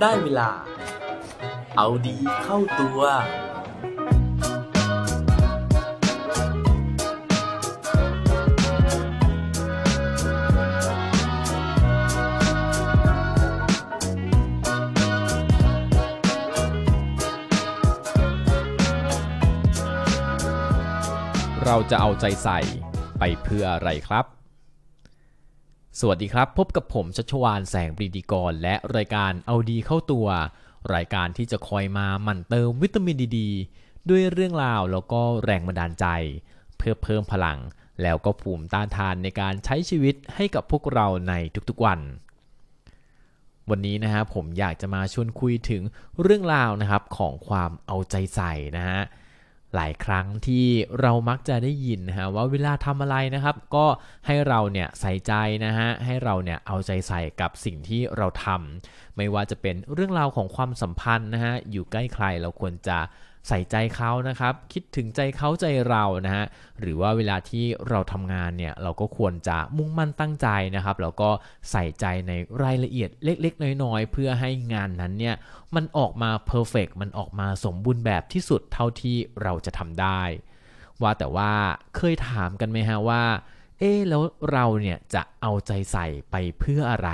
ได้เวลา เอาดีเข้าตัว เราจะเอาใจใส่ไปเพื่ออะไรครับสวัสดีครับพบกับผมชัชวานแสงปรีดีกรและรายการเอาดีเข้าตัว รายการที่จะคอยมาหมั่นเติมวิตามินดีดด้วยเรื่องราวแล้วก็แรงบันดาลใจ เพื่อเพิ่มพลังแล้วก็ภูมิต้านทานในการใช้ชีวิตให้กับพวกเราในทุกๆวัน วันนี้นะฮะผมอยากจะมาชวนคุยถึงเรื่องราวนะครับของความเอาใจใส่นะฮะหลายครั้งที่เรามักจะได้ยินนะฮะว่าเวลาทำอะไรนะครับ ก็ให้เราเนี่ยใส่ใจนะฮะ ให้เราเนี่ยเอาใจใส่กับสิ่งที่เราทำไม่ว่าจะเป็นเรื่องราวของความสัมพันธ์นะฮะ อยู่ใกล้ใครเราควรจะใส่ใจเขานะครับ คิดถึงใจเขาใจเรานะฮะ หรือว่าเวลาที่เราทำงานเนี่ยเราก็ควรจะมุ่งมั่นตั้งใจนะครับ แล้วก็ใส่ใจในรายละเอียดเล็กๆ น้อยๆ เพื่อให้งานนั้นเนี่ยมันออกมาเพอร์เฟกมันออกมาสมบูรณ์แบบที่สุดเท่าที่เราจะทำได้ ว่าแต่ว่าเคยถามกันไหมฮะว่าเอ๊แล้วเราเนี่ยจะเอาใจใส่ไปเพื่ออะไร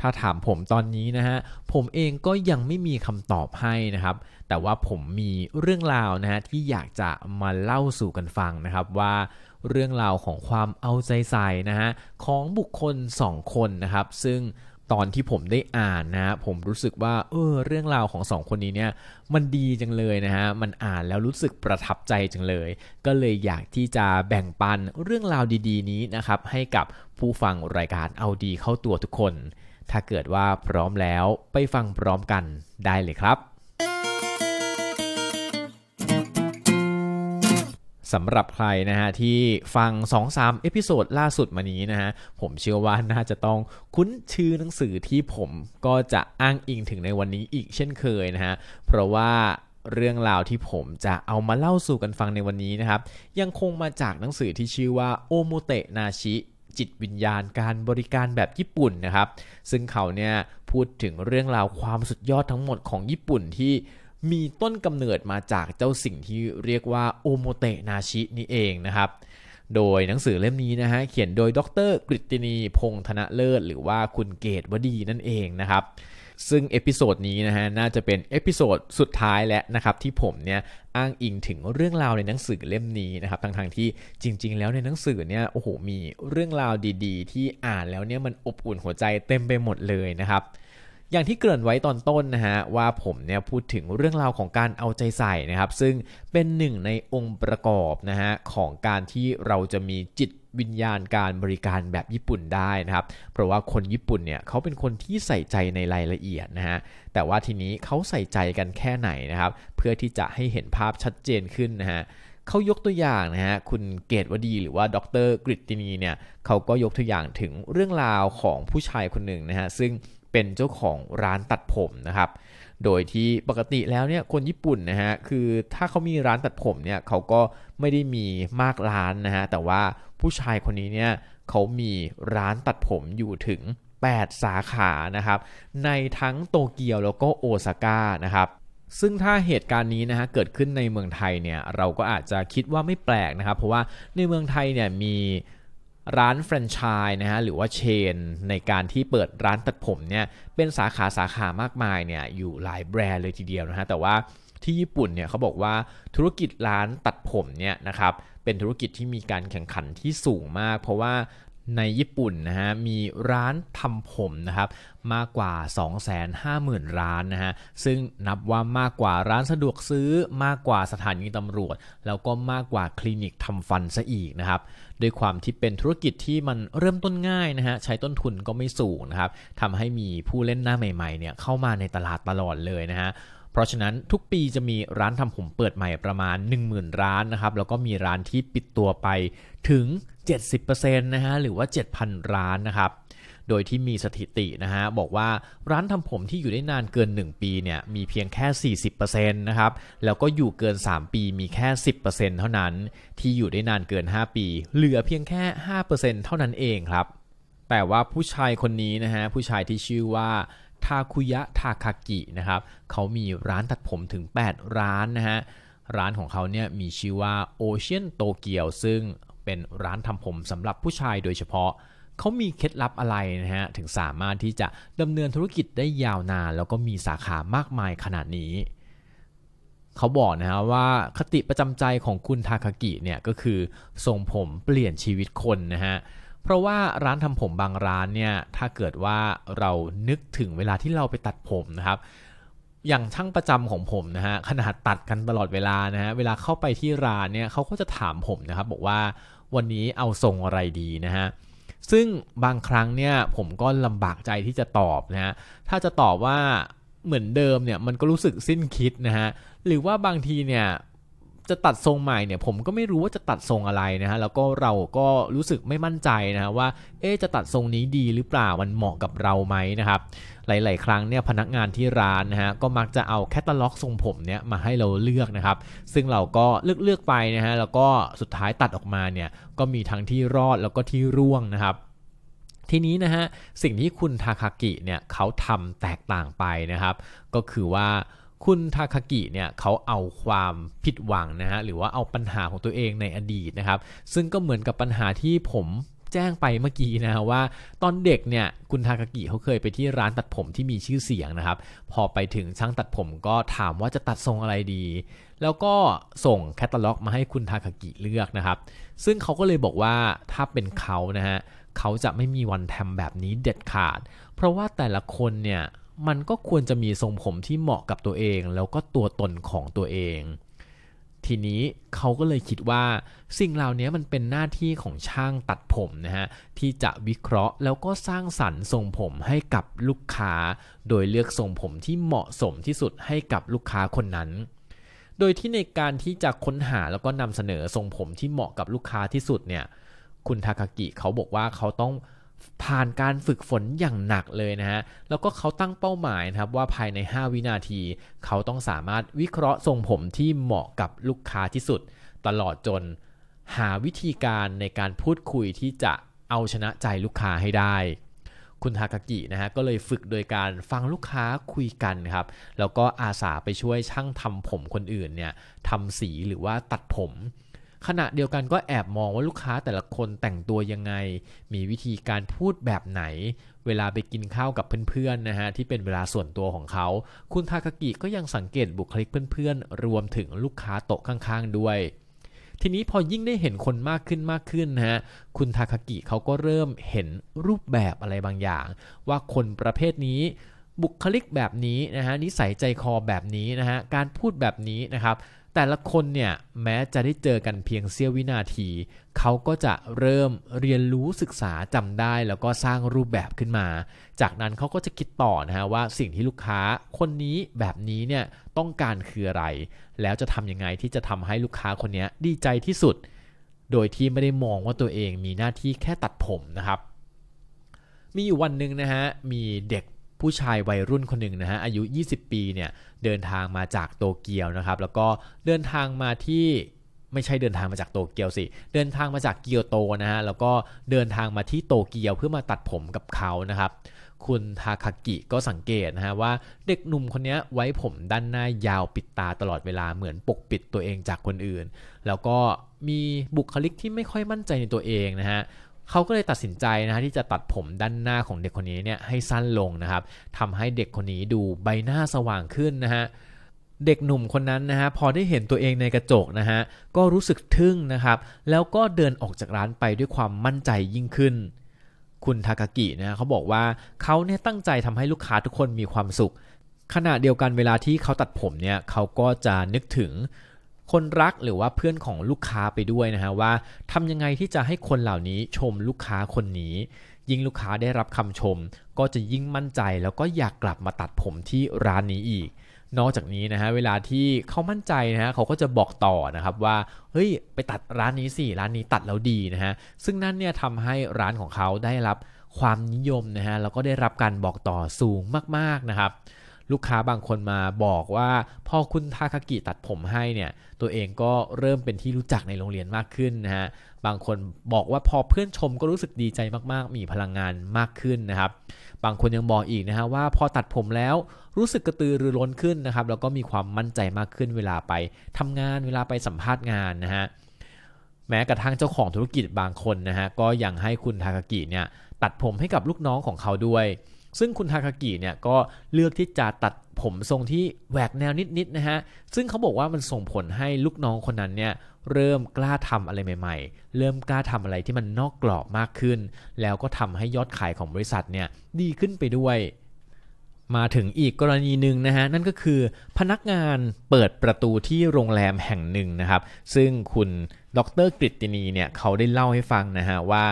ถ้าถามผมตอนนี้นะฮะผมเองก็ยังไม่มีคำตอบให้นะครับแต่ว่าผมมีเรื่องราวนะฮะที่อยากจะมาเล่าสู่กันฟังนะครับว่าเรื่องราวของความเอาใจใส่นะฮะของบุคคล2คนนะครับ ซึ่งตอนที่ผมได้อ่านนะผมรู้สึกว่าเออเรื่องราวของสองคนนี้เนี่ยมันดีจังเลยนะฮะมันอ่านแล้วรู้สึกประทับใจจังเลย ก็เลยอยากที่จะแบ่งปันเรื่องราวดี ๆ นี้นะครับ ให้กับผู้ฟังรายการเอาดีเข้าตัวทุกคน ถ้าเกิดว่าพร้อมแล้วไปฟังพร้อมกันได้เลยครับสำหรับใครนะฮะที่ฟัง2-3เอพิโซดล่าสุดมานี้นะฮะผมเชื่อว่าน่าจะต้องคุ้นชื่อหนังสือที่ผมก็จะอ้างอิงถึงในวันนี้อีกเช่นเคยนะฮะเพราะว่าเรื่องราวที่ผมจะเอามาเล่าสู่กันฟังในวันนี้นะครับ ยังคงมาจากหนังสือที่ชื่อว่าโอมเตะนาชิ จิตวิญญาณการบริการแบบญี่ปุ่นนะครับ ซึ่งเขาเนี่ยพูดถึงเรื่องราวความสุดยอดทั้งหมดของญี่ปุ่นที่มีต้นกำเนิดมาจากเจ้าสิ่งที่เรียกว่าโอโมเตนาชินี่เองนะครับ โดยหนังสือเล่มนี้นะฮะเขียนโดยดรกริตินีพงธนะเลิศ หรือว่าคุณเกตวดีนั่นเองนะครับ ซึ่งเอพิโซดนี้นะฮะน่าจะเป็นเอพิโซดสุดท้ายแล้วนะครับ ที่ผมเนี่ยอ้างอิงถึงเรื่องราวในหนังสือเล่มนี้นะครับ ทั้งๆที่จริงๆ แล้วในหนังสือเนี่ยโอ้โหมีเรื่องราวดีๆ ที่อ่านแล้วเนี่ยมันอบอุ่นหัวใจเต็มไปหมดเลยนะครับอย่างที่เกริ่นไว้ตอนต้นนะฮะว่าผมเนี่ยพูดถึงเรื่องราวของการเอาใจใส่นะครับซึ่งเป็นหนึ่งในองค์ประกอบนะฮะของการที่เราจะมีจิตวิญญาณการบริการแบบญี่ปุ่นได้นะครับเพราะว่าคนญี่ปุ่นเนี่ยเขาเป็นคนที่ใส่ใจในรายละเอียดนะฮะแต่ว่าทีนี้เขาใส่ใจกันแค่ไหนนะครับเพื่อที่จะให้เห็นภาพชัดเจนขึ้นนะฮะเขายกตัวอย่างนะฮะคุณเกตวดีหรือว่าดรกริตินีเนี่ยเขาก็ยกตัวอย่างถึงเรื่องราวของผู้ชายคนหนึ่งนะฮะซึ่งเป็นเจ้าของร้านตัดผมนะครับ โดยที่ปกติแล้วเนี่ยคนญี่ปุ่นนะฮะ คือถ้าเขามีร้านตัดผมเนี่ยเขาก็ไม่ได้มีมากร้านนะฮะ แต่ว่าผู้ชายคนนี้เนี่ยเขามีร้านตัดผมอยู่ถึง 8 สาขานะครับ ในทั้งโตเกียวแล้วก็โอซาก้านะครับ ซึ่งถ้าเหตุการณ์นี้นะฮะเกิดขึ้นในเมืองไทยเนี่ยเราก็อาจจะคิดว่าไม่แปลกนะครับ เพราะว่าในเมืองไทยเนี่ยมีร้านแฟรนไชส์นะฮะหรือว่าเชนในการที่เปิดร้านตัดผมเนี่ยเป็นสาขาสาขามากมายเนี่ยอยู่หลายแบรนด์เลยทีเดียวนะฮะ แต่ว่าที่ญี่ปุ่นเนี่ยเขาบอกว่าธุรกิจร้านตัดผมเนี่ยนะครับเป็นธุรกิจที่มีการแข่งขันที่สูงมากเพราะว่าในญี่ปุ่นนะฮะมีร้านทำผมนะครับ มากกว่า 250,000 ร้านนะฮะซึ่งนับว่ามากกว่าร้านสะดวกซื้อ มากกว่าสถานีตำรวจ แล้วก็มากกว่าคลินิกทำฟันซะอีกนะครับด้วยความที่เป็นธุรกิจที่มันเริ่มต้นง่ายนะฮะใช้ต้นทุนก็ไม่สูงนะครับทำให้มีผู้เล่นหน้าใหม่ๆเนี่ยเข้ามาในตลาดตลอดเลยนะฮะเพราะฉะนั้นทุกปีจะมีร้านทำผมเปิดใหม่ประมาณ 10,000 ร้านนะครับแล้วก็มีร้านที่ปิดตัวไปถึง 70%นะฮะหรือว่า7,000 ร้านนะครับโดยที่มีสถิตินะฮะบอกว่าร้านทำผมที่อยู่ได้นานเกิน 1 ปีเนี่ยมีเพียงแค่ 40%นะครับแล้วก็อยู่เกิน 3 ปีมีแค่ 10%เท่านั้นที่อยู่ได้นานเกิน 5 ปี เหลือเพียงแค่ 5%เท่านั้นเองครับแต่ว่าผู้ชายคนนี้นะฮะ ผู้ชายที่ชื่อว่าทาคุยะทาคากินะครับ เขามีร้านตัดผมถึง 8 ร้านนะฮะ ร้านของเขาเนี่ยมีชื่อว่าโอเชียนโตเกียวซึ่งเป็นร้านทำผมสำหรับผู้ชายโดยเฉพาะ เขามีเคล็ดลับอะไรนะฮะ ถึงสามารถที่จะดำเนินธุรกิจได้ยาวนาน แล้วก็มีสาขามากมายขนาดนี้ เขาบอกนะฮะว่าคติประจำใจของคุณทาคากิเนี่ยก็คือทรงผมเปลี่ยนชีวิตคนนะฮะเเพราะว่าร้านทำผมบางร้านเนี่ย ถ้าเกิดว่าเรานึกถึงเวลาที่เราไปตัดผมนะครับ อย่างช่างประจำของผมนะฮะขนาดตัดกันตลอดเวลานะฮะเวลาเข้าไปที่ร้านเนี่ยเขาก็จะถามผมนะครับบอกว่าวันนี้เอาทรงอะไรดีนะฮะซึ่งบางครั้งเนี่ยผมก็ลำบากใจที่จะตอบนะฮะถ้าจะตอบว่าเหมือนเดิมเนี่ย มันก็รู้สึกสิ้นคิดนะฮะหรือว่าบางทีเนี่ยจะตัดทรงใหม่เนี่ยผมก็ไม่รู้ว่าจะตัดทรงอะไรนะฮะแล้วก็เราก็รู้สึกไม่มั่นใจนะฮะว่าเอ๊จะตัดทรงนี้ดีหรือเปล่ามันเหมาะกับเราไหมนะครับหลายๆ ครั้งเนี่ยพนักงานที่ร้านนะฮะก็มักจะเอาแคตตาล็อกทรงผมเนี่ยมาให้เราเลือกนะครับ ซึ่งเราก็เลือกเลือกไปนะฮะแล้วก็สุดท้ายตัดออกมาเนี่ยก็มีทั้งที่รอดแล้วก็ที่ร่วงนะครับ ทีนี้นะฮะสิ่งที่คุณทาคากิเนี่ยเขาทำแตกต่างไปนะครับ ก็คือว่าคุณทาคากิเนี่ยเขาเอาความผิดหวังนะฮะหรือว่าเอาปัญหาของตัวเองในอดีตนะครับ ซึ่งก็เหมือนกับปัญหาที่ผมแจ้งไปเมื่อกี้นะว่า ตอนเด็กเนี่ยคุณทาคากิเขาเคยไปที่ร้านตัดผมที่มีชื่อเสียงนะครับ พอไปถึงช่างตัดผมก็ถามว่าจะตัดทรงอะไรดี แล้วก็ส่งแคตตาล็อกมาให้คุณทาคากิเลือกนะครับ ซึ่งเขาก็เลยบอกว่าถ้าเป็นเขานะฮะเขาจะไม่มีวันทำแบบนี้เด็ดขาดเพราะว่าแต่ละคนเนี่ยมันก็ควรจะมีทรงผมที่เหมาะกับตัวเอง แล้วก็ตัวตนของตัวเอง ทีนี้เขาก็เลยคิดว่า สิ่งเหล่านี้มันเป็นหน้าที่ของช่างตัดผมนะฮะที่จะวิเคราะห์แล้วก็สร้างสรรค์ทรงผมให้กับลูกค้า โดยเลือกทรงผมที่เหมาะสมที่สุดให้กับลูกค้าคนนั้น โดยที่ในการที่จะค้นหาแล้วก็นำเสนอทรงผมที่เหมาะกับลูกค้าที่สุดเนี่ยคุณทาคากิเขาบอกว่าเขาต้องผ่านการฝึกฝนอย่างหนักเลยนะฮะ แล้วก็เขาตั้งเป้าหมายนะครับว่าภายใน 5 วินาที เขาต้องสามารถวิเคราะห์ทรงผมที่เหมาะกับลูกค้าที่สุด ตลอดจนหาวิธีการในการพูดคุยที่จะเอาชนะใจลูกค้าให้ได้ คุณทากากินะฮะก็เลยฝึกโดยการฟังลูกค้าคุยกันครับ แล้วก็อาสาไปช่วยช่างทำผมคนอื่นเนี่ยทำสีหรือว่าตัดผมขณะเดียวกันก็แอบมองว่าลูกค้าแต่ละคนแต่งตัวยังไง มีวิธีการพูดแบบไหน เวลาไปกินข้าวกับเพื่อนๆนะฮะที่เป็นเวลาส่วนตัวของเขา คุณทาคากิก็ยังสังเกตบุคลิกเพื่อน ๆ รวมถึงลูกค้าโต๊ะข้างๆ ด้วย ทีนี้พอยิ่งได้เห็นคนมากขึ้นมากขึ้นนะฮะ คุณทาคากิเขาก็เริ่มเห็นรูปแบบอะไรบางอย่าง ว่าคนประเภทนี้ บุคลิกแบบนี้นะฮะนิสัยใจคอแบบนี้นะฮะการพูดแบบนี้นะครับแต่ละคนเนี่ยแม้จะได้เจอกันเพียงเสี้ยววินาทีเขาก็จะเริ่มเรียนรู้ศึกษาจำได้แล้วก็สร้างรูปแบบขึ้นมา จากนั้นเขาก็จะคิดต่อ นะฮะว่าสิ่งที่ลูกค้าคนนี้แบบนี้เนี่ยต้องการคืออะไร แล้วจะทำยังไงที่จะทำให้ลูกค้าคนนี้ดีใจที่สุด โดยที่ไม่ได้มองว่าตัวเองมีหน้าที่แค่ตัดผมนะครับ มีอยู่วันหนึ่งนะฮะมีเด็กผู้ชายวัยรุ่นคนหนึ่งนะฮะอายุ 20 ปี เนี่ย เดินทางมาจากโตเกียวนะครับ แล้วก็เดินทางมาที่ไม่ใช่เดินทางมาจากโตเกียวสิ เดินทางมาจากเกียวโตนะฮะแล้วก็เดินทางมาที่โตเกียวเพื่อมาตัดผมกับเขานะครับ คุณทาคากิก็สังเกตนะฮะว่าเด็กหนุ่มคนนี้ไว้ผมด้านหน้ายาวปิดตาตลอดเวลาเหมือนปกปิดตัวเองจากคนอื่น แล้วก็มีบุคลิกที่ไม่ค่อยมั่นใจในตัวเองนะฮะเขาก็เลยตัดสินใจนะที่จะตัดผมด้านหน้าของเด็กคนนี้เนี่ยให้สั้นลงนะครับทำให้เด็กคนนี้ดูใบหน้าสว่างขึ้นนะฮะเด็กหนุ่มคนนั้นนะฮะพอได้เห็นตัวเองในกระจกนะฮะก็รู้สึกทึ่งนะครับแล้วก็เดินออกจากร้านไปด้วยความมั่นใจยิ่งขึ้น คุณทากากินะเขาบอกว่าเขาเนี่ยตั้งใจทำให้ลูกค้าทุกคนมีความสุข ขณะเดียวกันเวลาที่เขาตัดผมเนี่ยเขาก็จะนึกถึงคนรักหรือว่าเพื่อนของลูกค้าไปด้วยนะฮะว่าทำยังไงที่จะให้คนเหล่านี้ชมลูกค้าคนนี้ ยิ่งลูกค้าได้รับคำชม ก็จะยิ่งมั่นใจ แล้วก็อยากกลับมาตัดผมที่ร้านนี้อีก นอกจากนี้นะฮะเวลาที่เขามั่นใจนะฮะเขาก็จะบอกต่อนะครับว่าเฮ้ยไปตัดร้านนี้สิร้านนี้ตัดแล้วดีนะฮะซึ่งนั่นเนี่ยทำให้ร้านของเขาได้รับความนิยมนะฮะแล้วก็ได้รับการบอกต่อสูงมากๆนะครับลูกค้าบางคนมาบอกว่าพ่อคุณทาคากิตัดผมให้เนี่ยตัวเองก็เริ่มเป็นที่รู้จักในโรงเรียนมากขึ้นนะฮะบางคนบอกว่าพอเพื่อนชมก็รู้สึกดีใจมากๆ มีพลังงานมากขึ้นนะครับบางคนยังบอกอีกนะฮะว่า พอตัดผมแล้วรู้สึกกระตือรือร้นขึ้นนะครับแล้วก็มีความมั่นใจมากขึ้นเวลาไป ทำงานเวลาไปสัมภาษณ์งานนะฮะแม้กระทั่งเจ้าของธุรกิจบางคนนะฮะก็ยังให้คุณทาคากิเนี่ยตัดผมให้กับลูกน้องของเขาด้วยซึ่งคุณทาคากิเนี่ยก็เลือกที่จะตัดผมทรงที่แหวกแนวนิดๆนะฮะ ซึ่งเขาบอกว่ามันส่งผลให้ลูกน้องคนนั้นเนี่ยเริ่มกล้าทำอะไรใหม่ ๆ เริ่มกล้าทำอะไรที่มันนอกกรอบมากขึ้น แล้วก็ทำให้ยอดขายของบริษัทเนี่ยดีขึ้นไปด้วย มาถึงอีกกรณีหนึ่งนะฮะนั่นก็คือพนักงานเปิดประตูที่โรงแรมแห่งหนึ่งนะครับ ซึ่งคุณดรกฤตินีเนี่ยเขาได้เล่าให้ฟังนะฮะว่า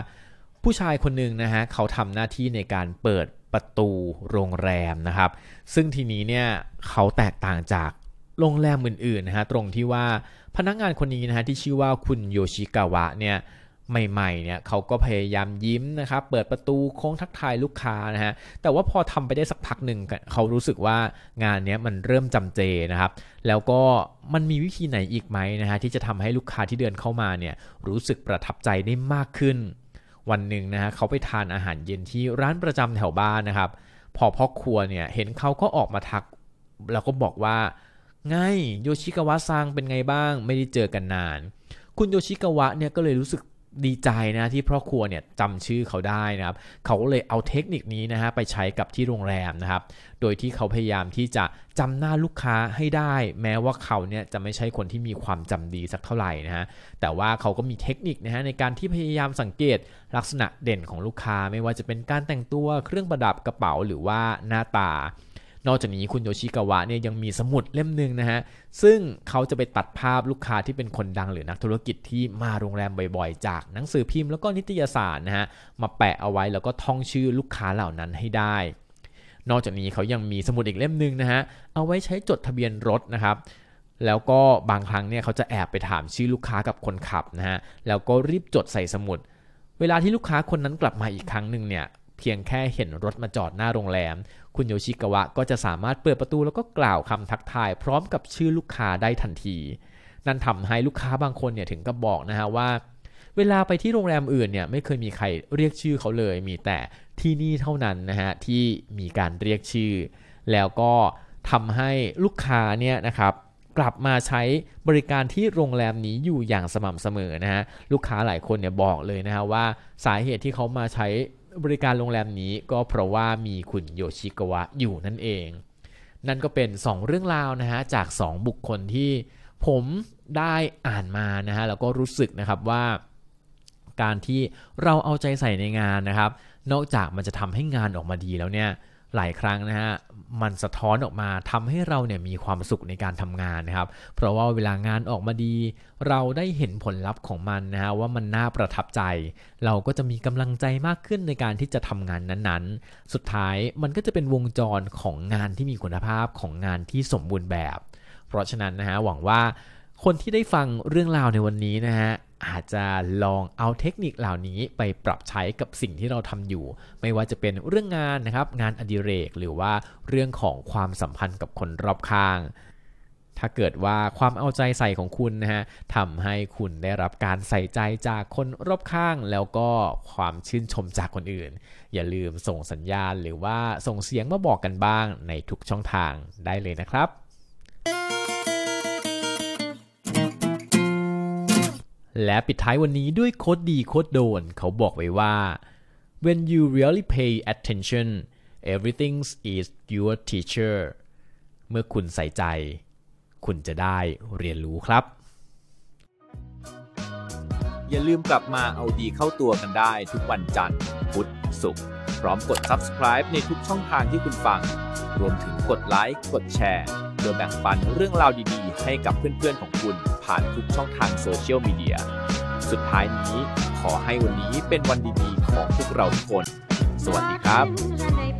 ผู้ชายคนหนึ่งนะฮะเขาทำหน้าที่ในการเปิดประตูโรงแรมนะครับซึ่งทีนี้เนี่ยเขาแตกต่างจากโรงแรมอื่นๆนะฮะตรงที่ว่าพนักงานคนนี้นะฮะที่ชื่อว่าคุณโยชิกาวะเนี่ยใหม่ๆเนี่ยเขาก็พยายามยิ้มนะครับเปิดประตูโค้งทักทายลูกค้านะฮะแต่ว่าพอทำไปได้สักพักหนึ่งเขารู้สึกว่างานนี้มันเริ่มจำเจนะครับ แล้วก็มันมีวิธีไหนอีกไหมนะฮะที่จะทำให้ลูกค้าที่เดินเข้ามาเนี่ยรู้สึกประทับใจได้มากขึ้นวันหนึ่งนะฮะเขาไปทานอาหารเย็นที่ร้านประจำแถวบ้านนะครับ พอพ่อครัวเนี่ยเห็นเขาก็ออกมาทัก แล้วก็บอกว่าไงโยชิกาวะซังเป็นไงบ้าง ไม่ได้เจอกันนาน คุณโยชิกาวะเนี่ยก็เลยรู้สึกดีใจนะที่พ่อครัวเนี่ยจำชื่อเขาได้นะครับเขาเลยเอาเทคนิคนี้นะฮะไปใช้กับที่โรงแรมนะครับโดยที่เขาพยายามที่จะจำหน้าลูกค้าให้ได้ แม้ว่าเขาเนี่ยจะไม่ใช่คนที่มีความจำดีสักเท่าไหร่นะฮะแต่ว่าเขาก็มีเทคนิคนะฮะในการที่พยายามสังเกตลักษณะเด่นของลูกค้าไม่ว่าจะเป็นการแต่งตัวเครื่องประดับกระเป๋า หรือว่าหน้าตานอกจากนี้คุณโยชิกาวะเนี่ยยังมีสมุดเล่มหนึ่งนะฮะซึ่งเขาจะไปตัดภาพลูกค้าที่เป็นคนดังหรือนักธุรกิจที่มาโรงแรมบ่อยๆ จากหนังสือพิมพ์แล้วก็นิตยสารนะฮะมาแปะเอาไว้แล้วก็ท่องชื่อลูกค้าเหล่านั้นให้ได้ นอกจากนี้เขายังมีสมุดอีกเล่มหนึ่งนะฮะเอาไว้ใช้จดทะเบียนรถนะครับแล้วก็บางครั้งเนี่ยเขาจะแอบไปถามชื่อลูกค้ากับคนขับนะฮะแล้วก็รีบจดใส่สมุด เวลาที่ลูกค้าคนนั้นกลับมาอีกครั้งหนึ่งเนี่ยพียงแค่เห็นรถมาจอดหน้าโรงแรม คุณโยชิกาวะก็จะสามารถเปิดประตูแล้วก็กล่าวคำทักทาย พร้อมกับชื่อลูกค้าได้ทันที นั่นทำให้ลูกค้าบางคนเนี่ยถึงกับบอกนะฮะว่า เวลาไปที่โรงแรมอื่นเนี่ยไม่เคยมีใครเรียกชื่อเขาเลย มีแต่ที่นี่เท่านั้นนะฮะที่มีการเรียกชื่อ แล้วก็ทำให้ลูกค้าเนี่ยนะครับกลับมาใช้บริการที่โรงแรมนี้อยู่อย่างสม่ำเสมอนะฮะลูกค้าหลายคนเนี่ยบอกเลยนะฮะว่าสาเหตุที่เขามาใช้บริการโรงแรมนี้ก็เพราะว่ามีคุณโยชิกวะอยู่นั่นเอง นั่นก็เป็น 2 เรื่องราวนะฮะจาก 2 บุคคลที่ผมได้อ่านมานะฮะ แล้วก็รู้สึกนะครับว่า การที่เราเอาใจใส่ในงานนะครับ นอกจากมันจะทำให้งานออกมาดีแล้วเนี่ยหลายครั้งนะฮะ มันสะท้อนออกมาทำให้เราเนี่ยมีความสุขในการทำงานนะครับ เพราะว่าเวลางานออกมาดี เราได้เห็นผลลัพธ์ของมันนะฮะว่ามันน่าประทับใจ เราก็จะมีกำลังใจมากขึ้นในการที่จะทำงานนั้นๆ สุดท้ายมันก็จะเป็นวงจรของงานที่มีคุณภาพของงานที่สมบูรณ์แบบ เพราะฉะนั้นนะฮะหวังว่าคนที่ได้ฟังเรื่องราวในวันนี้นะฮะอาจจะลองเอาเทคนิคเหล่านี้ไปปรับใช้กับสิ่งที่เราทำอยู่ ไม่ว่าจะเป็นเรื่องงานนะครับ งานอดิเรกหรือว่าเรื่องของความสัมพันธ์กับคนรอบข้าง ถ้าเกิดว่าความเอาใจใส่ของคุณนะฮะทำให้คุณได้รับการใส่ใจจากคนรอบข้าง แล้วก็ความชื่นชมจากคนอื่น อย่าลืมส่งสัญญาณหรือว่าส่งเสียงมาบอกกันบ้างในทุกช่องทางได้เลยนะครับและปิดท้ายวันนี้ด้วยโคดดีโคดโดน เขาบอกไว้ว่า when you really pay attention everything is your teacher เมื่อคุณใส่ใจ คุณจะได้เรียนรู้ครับ อย่าลืมกลับมาเอาดีเข้าตัวกันได้ทุกวันจันทร์พุธศุกร์พร้อมกด subscribe ในทุกช่องทางที่คุณฟัง รวมถึงกดไลค์กดแชร์เพื่อแบ่งปันเรื่องราวดีให้กับเพื่อน ๆของคุณผ่านทุกช่องทางโซเชียลมีเดีย สุดท้ายนี้ขอให้วันนี้เป็นวันดีๆของพวกเราทุกคน สวัสดีครับ